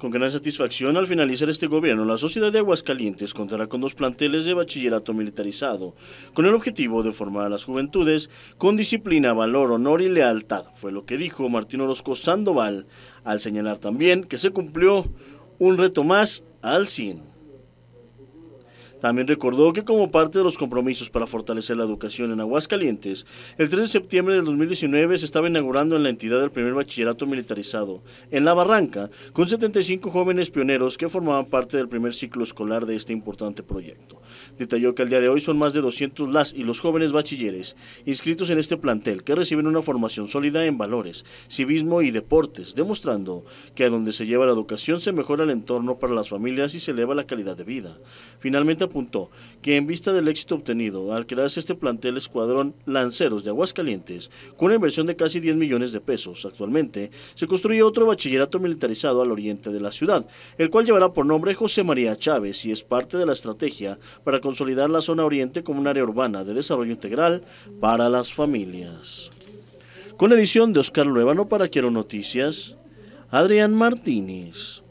Con gran satisfacción, al finalizar este gobierno, la sociedad de Aguascalientes contará con dos planteles de bachillerato militarizado, con el objetivo de formar a las juventudes con disciplina, valor, honor y lealtad, fue lo que dijo Martín Orozco Sandoval, al señalar también que se cumplió un reto más al 100. También recordó que como parte de los compromisos para fortalecer la educación en Aguascalientes, el 3 de septiembre de 2019 se estaba inaugurando en la entidad el primer bachillerato militarizado, en La Barranca, con 75 jóvenes pioneros que formaban parte del primer ciclo escolar de este importante proyecto. Detalló que al día de hoy son más de 200 las y los jóvenes bachilleres inscritos en este plantel que reciben una formación sólida en valores, civismo y deportes, demostrando que a donde se lleva la educación se mejora el entorno para las familias y se eleva la calidad de vida. Finalmente apuntó que en vista del éxito obtenido al crearse este plantel Escuadrón Lanceros de Aguascalientes, con una inversión de casi 10 millones de pesos actualmente, se construye otro bachillerato militarizado al oriente de la ciudad, el cual llevará por nombre José María Chávez y es parte de la estrategia para consolidar la zona oriente como un área urbana de desarrollo integral para las familias. Con la edición de Oscar Luevano para Quiero Noticias, Adrián Martínez.